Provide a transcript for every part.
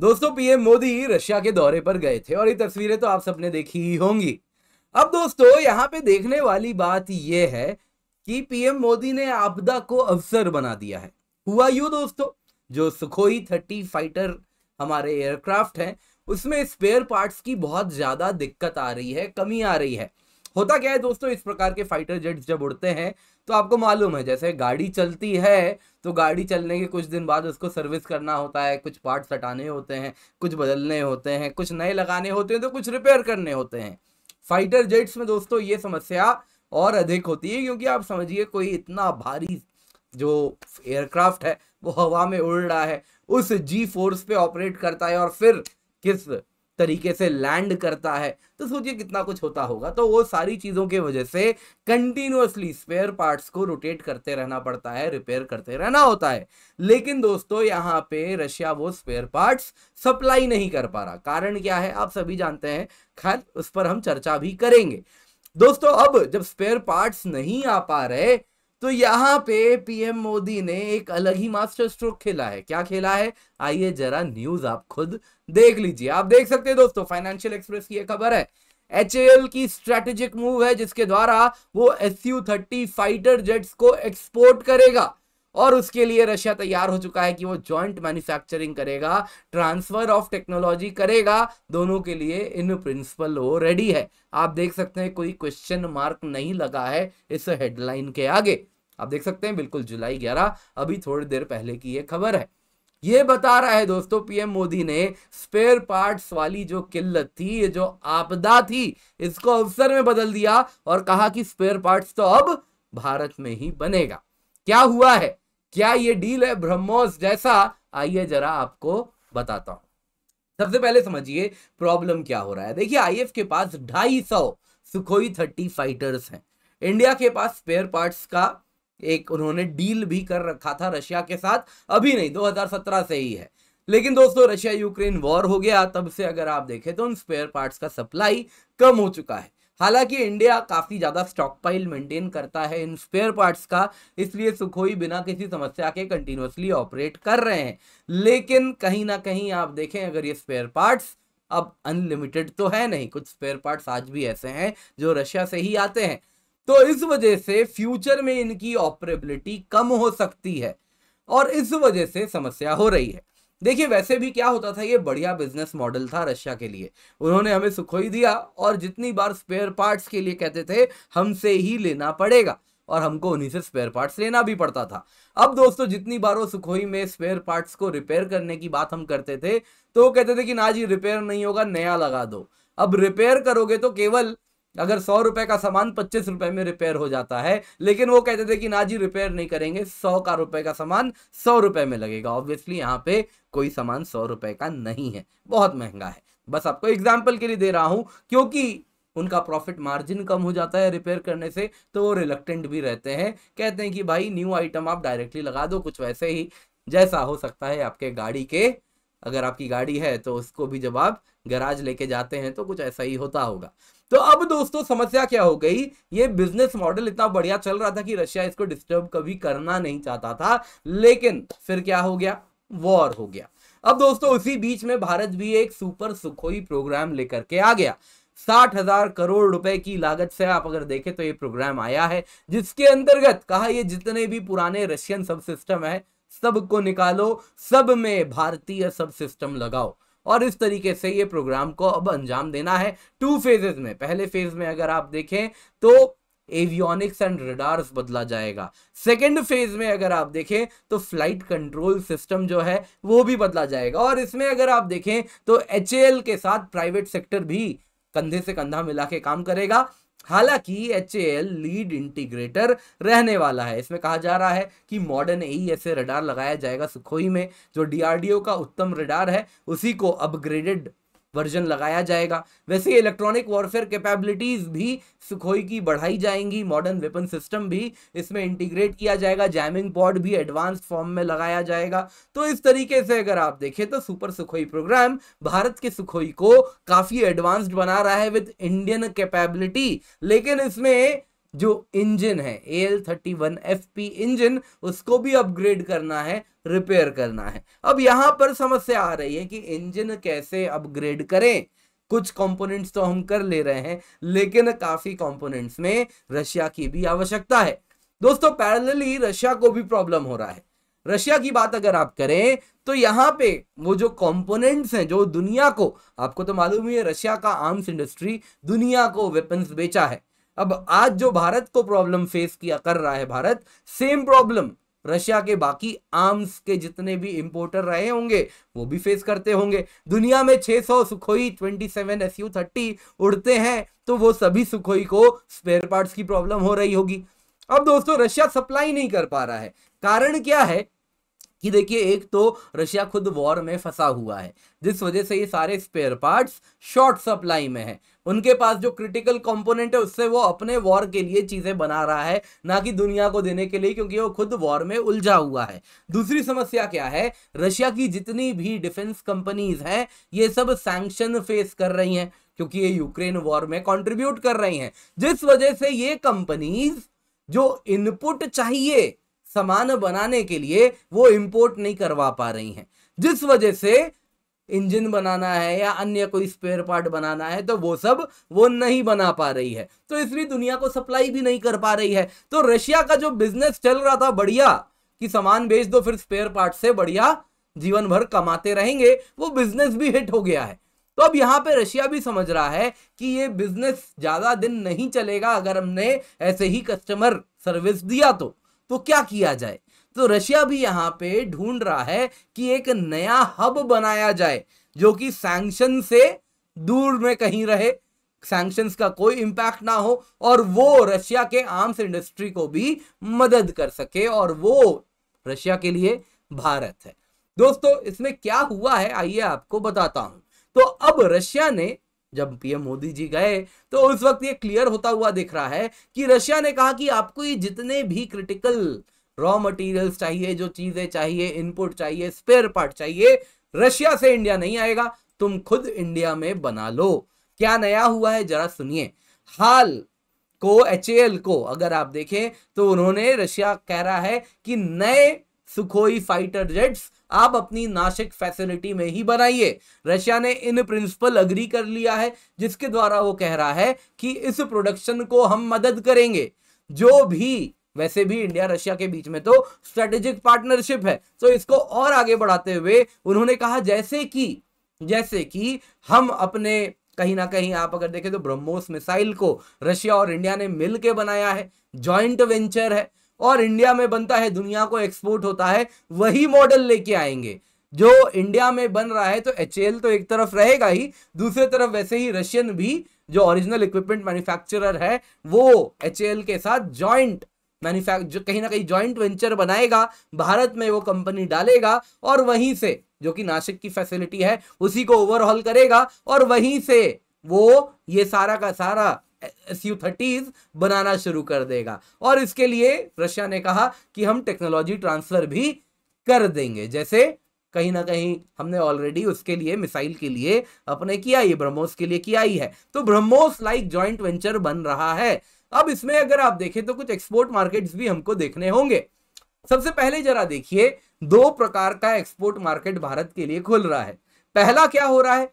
दोस्तों PM Modi Russia के दौरे पर गए थे और ये तस्वीरें तो आप सबने देखी ही होंगी अब दोस्तों यहाँ पे देखने वाली बात यह है कि पीएम मोदी ने आपदा को अवसर बना दिया है हुआ यू दोस्तों जो सुखोई थर्टी फाइटर हमारे एयरक्राफ्ट हैं उसमें स्पेयर पार्ट्स की बहुत ज़्यादा दिक्कत आ रही है कमी आ रही है होता क्या है दोस्तों इस प्रकार के फाइटर जेट्स जब उड़ते हैं तो आपको मालूम है जैसे गाड़ी चलती है तो गाड़ी चलने के कुछ दिन बाद उसको सर्विस करना होता है कुछ पार्ट्स हटाने होते हैं कुछ बदलने होते हैं कुछ नए लगाने होते हैं तो कुछ रिपेयर करने होते हैं फाइटर जेट्स में दोस्तों ये समस्या और अधिक होती है क्योंकि आप समझिए कोई इतना भारी जो एयरक्राफ्ट है वो हवा में उड़ रहा है उस जी फोर्स पे ऑपरेट करता है और फिर किस तरीके से लैंड करता है तो सोचिए कितना कुछ होता होगा तो वो सारी चीज़ों के वजह से कंटिन्यूसली स्पेयर पार्ट्स को रोटेट करते रहना पड़ता है रिपेयर करते रहना होता है लेकिन दोस्तों यहाँ पे रशिया वो स्पेयर पार्ट्स सप्लाई नहीं कर पा रहा कारण क्या है आप सभी जानते हैं खैर उस पर हम चर्चा भी करेंगे दोस्तों अब जब स्पेयर पार्ट्स नहीं आ पा रहे तो यहाँ पे पीएम मोदी ने एक अलग ही मास्टर स्ट्रोक खेला है क्या खेला है आइए जरा न्यूज आप खुद देख लीजिए आप देख सकते हैं दोस्तों फाइनेंशियल एक्सप्रेस की यह खबर है एच की स्ट्रेटेजिक मूव है जिसके द्वारा वो एस थर्टी फाइटर जेट्स को एक्सपोर्ट करेगा और उसके लिए रशिया तैयार हो चुका है कि वो जॉइंट मैन्युफैक्चरिंग करेगा ट्रांसफर ऑफ टेक्नोलॉजी करेगा दोनों के लिए इन प्रिंसिपल वो रेडी है आप देख सकते हैं कोई क्वेश्चन मार्क नहीं लगा है इस हेडलाइन के आगे आप देख सकते हैं बिल्कुल जुलाई ग्यारह अभी थोड़ी देर पहले की ये खबर है ये बता रहा है दोस्तों पीएम मोदी ने स्पेयर पार्ट्स वाली जो किल्लत थी ये जो आपदा थी इसको अवसर में बदल दिया और कहा कि स्पेयर पार्ट्स तो अब भारत में ही बनेगा क्या हुआ है क्या ये डील है ब्रह्मोस जैसा आइए जरा आपको बताता हूं सबसे पहले समझिए प्रॉब्लम क्या हो रहा है देखिए आईएफ के पास ढाई सौ सुखोई थर्टी फाइटर्स हैं इंडिया के पास स्पेयर पार्ट्स का एक उन्होंने डील भी कर रखा था रशिया के साथ अभी नहीं 2017 से ही है लेकिन दोस्तों रशिया यूक्रेन वॉर हो गया तब से अगर आप देखें तो उन स्पेयर पार्ट्स का सप्लाई कम हो चुका है हालांकि इंडिया काफ़ी ज़्यादा स्टॉक पाइल मेंटेन करता है इन स्पेयर पार्ट्स का इसलिए सुखोई बिना किसी समस्या के कंटिन्यूसली ऑपरेट कर रहे हैं लेकिन कहीं ना कहीं आप देखें अगर ये स्पेयर पार्ट्स अब अनलिमिटेड तो है नहीं कुछ स्पेयर पार्ट्स आज भी ऐसे हैं जो रशिया से ही आते हैं तो इस वजह से फ्यूचर में इनकी ऑपरेबिलिटी कम हो सकती है और इस वजह से समस्या हो रही है देखिए वैसे भी क्या होता था ये बढ़िया बिजनेस मॉडल था रशिया के लिए उन्होंने हमें सुखोई दिया और जितनी बार स्पेयर पार्ट्स के लिए कहते थे हमसे ही लेना पड़ेगा और हमको उन्हीं से स्पेयर पार्ट्स लेना भी पड़ता था अब दोस्तों जितनी बार वो सुखोई में स्पेयर पार्ट्स को रिपेयर करने की बात हम करते थे तो वो कहते थे कि ना जी रिपेयर नहीं होगा नया लगा दो अब रिपेयर करोगे तो केवल अगर सौ रुपए का सामान पच्चीस रुपए में रिपेयर हो जाता है लेकिन वो कहते थे कि ना जी रिपेयर नहीं करेंगे सौ का रुपए का सामान सौ रुपए में लगेगा ऑब्वियसली यहाँ पे कोई सामान सौ रुपए का नहीं है बहुत महंगा है बस आपको एग्जाम्पल के लिए दे रहा हूं क्योंकि उनका प्रॉफिट मार्जिन कम हो जाता है रिपेयर करने से तो वो रिलक्टेंट भी रहते हैं कहते हैं कि भाई न्यू आइटम आप डायरेक्टली लगा दो कुछ वैसे ही जैसा हो सकता है आपके गाड़ी के अगर आपकी गाड़ी है तो उसको भी जब आप गराज लेके जाते हैं तो कुछ ऐसा ही होता होगा तो अब दोस्तों समस्या क्या हो गई ये बिजनेस मॉडल इतना बढ़िया चल रहा था कि रशिया इसको डिस्टर्ब कभी करना नहीं चाहता था लेकिन फिर क्या हो गया वॉर हो गया अब दोस्तों उसी बीच में भारत भी एक सुपर सुखोई प्रोग्राम लेकर के आ गया साठ हजार करोड़ रुपए की लागत से आप अगर देखें तो ये प्रोग्राम आया है जिसके अंतर्गत कहा ये जितने भी पुराने रशियन सब सिस्टम है सबको निकालो सब में भारतीय सब सिस्टम लगाओ और इस तरीके से ये प्रोग्राम को अब अंजाम देना है टू फेजेज में पहले फेज में अगर आप देखें तो एवियोनिक्स एंड रडार्स बदला जाएगा सेकेंड फेज में अगर आप देखें तो फ्लाइट कंट्रोल सिस्टम जो है वो भी बदला जाएगा और इसमें अगर आप देखें तो एच के साथ प्राइवेट सेक्टर भी कंधे से कंधा मिला के काम करेगा हालांकि एच लीड इंटीग्रेटर रहने वाला है इसमें कहा जा रहा है कि मॉडर्न ए रडार e लगाया जाएगा सुखोई में जो डीआरडीओ का उत्तम रडार है उसी को अपग्रेडेड वर्जन लगाया जाएगा वैसे इलेक्ट्रॉनिक वॉरफेयर कैपेबिलिटीज़ भी सुखोई की बढ़ाई जाएंगी मॉडर्न वेपन सिस्टम भी इसमें इंटीग्रेट किया जाएगा जैमिंग पॉड भी एडवांस फॉर्म में लगाया जाएगा तो इस तरीके से अगर आप देखें तो सुपर सुखोई प्रोग्राम भारत के सुखोई को काफ़ी एडवांस्ड बना रहा है विद इंडियन कैपेबिलिटी लेकिन इसमें जो इंजन है A L thirty one F P engine उसको भी अपग्रेड करना है रिपेयर करना है अब यहाँ पर समस्या आ रही है कि इंजन कैसे अपग्रेड करें कुछ कंपोनेंट्स तो हम कर ले रहे हैं लेकिन काफी कंपोनेंट्स में रशिया की भी आवश्यकता है दोस्तों पैरेलली रशिया को भी प्रॉब्लम हो रहा है रशिया की बात अगर आप करें तो यहाँ पे वो जो कंपोनेंट्स हैं जो दुनिया को आपको तो मालूम ही है रशिया का आर्म्स इंडस्ट्री दुनिया को वेपन्स बेचा है अब आज जो भारत को प्रॉब्लम फेस किया कर रहा है भारत सेम प्रॉब्लम रशिया के बाकी आर्म्स के जितने भी इंपोर्टर रहे होंगे वो भी फेस करते होंगे दुनिया में 600 Sukhoi twenty S U thirty उड़ते हैं तो वो सभी सुखोई को स्पेयर पार्ट्स की प्रॉब्लम हो रही होगी अब दोस्तों रशिया सप्लाई नहीं कर पा रहा है कारण क्या है कि देखिए एक तो रशिया खुद वॉर में फंसा हुआ है जिस वजह से ये सारे स्पेयर पार्ट्स शॉर्ट सप्लाई में है उनके पास जो क्रिटिकल कंपोनेंट है उससे वो अपने वॉर के लिए चीज़ें बना रहा है ना कि दुनिया को देने के लिए क्योंकि वो खुद वॉर में उलझा हुआ है दूसरी समस्या क्या है रशिया की जितनी भी डिफेंस कंपनीज हैं ये सब सैंक्शन फेस कर रही हैं क्योंकि ये यूक्रेन वॉर में कॉन्ट्रीब्यूट कर रही हैं जिस वजह से ये कंपनीज जो इनपुट चाहिए सामान बनाने के लिए वो इम्पोर्ट नहीं करवा पा रही हैं जिस वजह से इंजन बनाना है या अन्य कोई स्पेयर पार्ट बनाना है तो वो सब वो नहीं बना पा रही है तो इसलिए दुनिया को सप्लाई भी नहीं कर पा रही है तो रशिया का जो बिजनेस चल रहा था बढ़िया कि सामान बेच दो फिर स्पेयर पार्ट से बढ़िया जीवन भर कमाते रहेंगे वो बिजनेस भी हिट हो गया है तो अब यहाँ पे रशिया भी समझ रहा है कि ये बिजनेस ज़्यादा दिन नहीं चलेगा अगर हमने ऐसे ही कस्टमर सर्विस दिया तो तो क्या किया जाए तो रशिया भी यहां पे ढूंढ रहा है कि एक नया हब बनाया जाए जो कि सैंक्शन से दूर में कहीं रहे सैंक्शन का कोई इंपैक्ट ना हो और वो रशिया के आर्म्स इंडस्ट्री को भी मदद कर सके और वो रशिया के लिए भारत है दोस्तों इसमें क्या हुआ है आइए आपको बताता हूं तो अब रशिया ने जब पीएम मोदी जी गए तो उस वक्त ये क्लियर होता हुआ दिख रहा है कि रशिया ने कहा कि आपको ये जितने भी क्रिटिकल रॉ मटेरियल्स चाहिए जो चीजें चाहिए इनपुट चाहिए स्पेयर पार्ट चाहिए रशिया से इंडिया नहीं आएगा तुम खुद इंडिया में बना लो क्या नया हुआ है जरा सुनिए हाल को एच को अगर आप देखें तो उन्होंने रशिया कह रहा है कि नए सुखोई फाइटर जेट्स आप अपनी नासिक फैसिलिटी में ही बनाइए रशिया ने इन प्रिंसिपल अग्री कर लिया है जिसके द्वारा वो कह रहा है कि इस प्रोडक्शन को हम मदद करेंगे जो भी वैसे भी इंडिया रशिया के बीच में तो स्ट्रेटेजिक पार्टनरशिप है तो इसको और आगे बढ़ाते हुए उन्होंने कहा जैसे कि जैसे कि हम अपने कहीं ना कहीं आप अगर देखें तो ब्रह्मोस मिसाइल को रशिया और इंडिया ने मिल के बनाया है जॉइंट वेंचर है और इंडिया में बनता है दुनिया को एक्सपोर्ट होता है वही मॉडल लेके आएंगे जो इंडिया में बन रहा है तो एच तो एक तरफ रहेगा ही दूसरे तरफ वैसे ही रशियन भी जो ओरिजिनल इक्विपमेंट मैन्युफैक्चरर है वो एच के साथ जॉइंट मैन्युफैक् कहीं ना कहीं जॉइंट वेंचर बनाएगा भारत में वो कंपनी डालेगा और वहीं से जो कि नासिक की फैसिलिटी है उसी को ओवरऑल करेगा और वहीं से वो ये सारा का सारा एसयू थर्टीज बनाना शुरू कर देगा और इसके लिए रशिया ने कहा कि हम टेक्नोलॉजी ट्रांसफर भी कर देंगे जैसे कहीं ना कहीं हमने ऑलरेडी उसके लिए मिसाइल के लिए अपने किया ही ब्रह्मोस के लिए किया ही है तो ब्रह्मोस लाइक ज्वाइंट वेंचर बन रहा है अब इसमें अगर आप देखें तो कुछ एक्सपोर्ट मार्केट्स भी हमको देखने होंगे सबसे पहले जरा देखिए दो प्रकार का एक्सपोर्ट मार्केट भारत के लिए खुल रहा है पहला क्या हो रहा है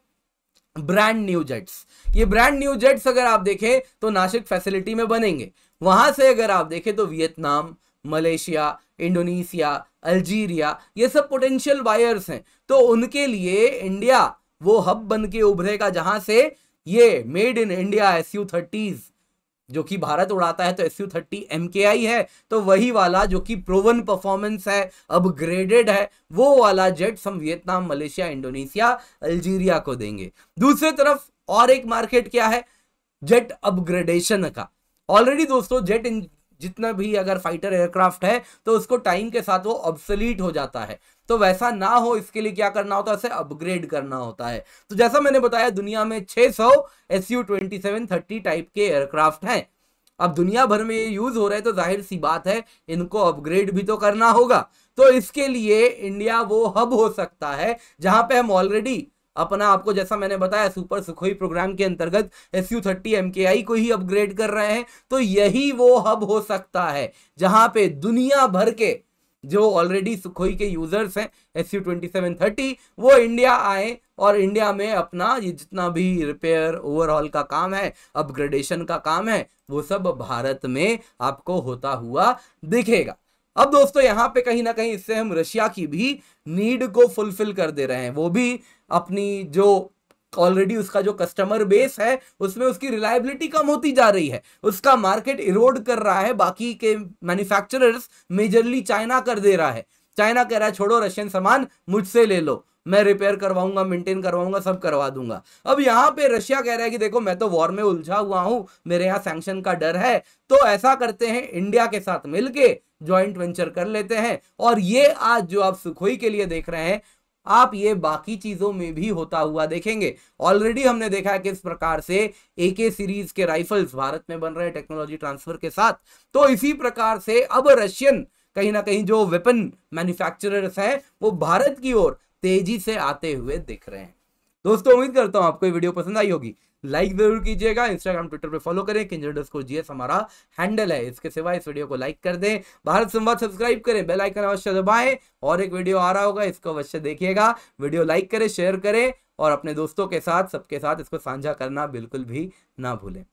ब्रांड न्यू जेट्स ये ब्रांड न्यू जेट्स अगर आप देखें तो नासिक फैसिलिटी में बनेंगे वहां से अगर आप देखें तो वियतनाम मलेशिया इंडोनेशिया अल्जीरिया ये सब पोटेंशियल बायर्स हैं तो उनके लिए इंडिया वो हब बन के उभरेगा जहां से ये made in India S U thirties जो कि भारत उड़ाता है तो एस यू थर्टी एम के आई है तो वही वाला जो कि प्रोवन परफॉर्मेंस है अपग्रेडेड है वो वाला जेट्स हम वियतनाम मलेशिया इंडोनेशिया अल्जीरिया को देंगे दूसरी तरफ और एक मार्केट क्या है जेट अपग्रेडेशन का ऑलरेडी दोस्तों जेट इन जितना भी अगर फाइटर एयरक्राफ्ट है तो उसको टाइम के साथ वो ऑब्सलीट हो जाता है तो वैसा ना हो इसके लिए क्या करना होता है उसे अपग्रेड करना होता है तो जैसा मैंने बताया दुनिया में 600 सौ एस यू ट्वेंटी टाइप के एयरक्राफ्ट हैं अब दुनिया भर में ये यूज हो रहे तो जाहिर सी बात है इनको अपग्रेड भी तो करना होगा तो इसके लिए इंडिया वो हब हो सकता है जहां पे हम ऑलरेडी अपना आपको जैसा मैंने बताया सुपर सुखोई प्रोग्राम के अंतर्गत एस यू थर्टी एम के आई को ही अपग्रेड कर रहे हैं तो यही वो हब हो सकता है जहां पे दुनिया भर के जो ऑलरेडी सुखोई के यूजर्स हैं S U twenty seven thirty वो इंडिया आए और इंडिया में अपना ये जितना भी रिपेयर ओवरऑल का काम है अपग्रेडेशन का काम है वो सब भारत में आपको होता हुआ दिखेगा अब दोस्तों यहाँ पे कहीं ना कहीं इससे हम रशिया की भी नीड को फुलफिल कर दे रहे हैं वो भी अपनी जो ऑलरेडी उसका जो कस्टमर बेस है उसमें उसकी रिलायबिलिटी कम होती जा रही है उसका मार्केट इरोड कर रहा है बाकी के मैन्युफैक्चरर्स मेजरली चाइना कर दे रहा है चाइना कह रहा है छोड़ो रशियन सामान मुझसे ले लो मैं रिपेयर करवाऊंगा मेंटेन करवाऊंगा सब करवा दूंगा अब यहाँ पे रशिया कह रहा है कि देखो मैं तो वॉर में उलझा हुआ हूँ मेरे यहाँ सैंक्शन का डर है तो ऐसा करते हैं इंडिया के साथ मिलके ज्वाइंट वेंचर कर लेते हैं और ये आज जो आप सुखोई के लिए देख रहे हैं आप ये बाकी चीज़ों में भी होता हुआ देखेंगे ऑलरेडी हमने देखा है किस प्रकार से ए के सीरीज के राइफल्स भारत में बन रहे टेक्नोलॉजी ट्रांसफर के साथ तो इसी प्रकार से अब रशियन कहीं ना कहीं जो वेपन मैन्युफैक्चरर्स हैं वो भारत की ओर तेजी से आते हुए दिख रहे हैं दोस्तों उम्मीद करता हूँ आपको ये वीडियो पसंद आई होगी लाइक जरूर कीजिएगा इंस्टाग्राम ट्विटर पे फॉलो करें किंजर जीएस हमारा हैंडल है इसके सिवा इस वीडियो को लाइक कर दें भारत संवाद सब्सक्राइब करें बेल आइकन अवश्य दबाएं और एक वीडियो आ रहा होगा इसको अवश्य देखिएगा वीडियो लाइक करें शेयर करें और अपने दोस्तों के साथ सबके साथ इसको साझा करना बिल्कुल भी ना भूलें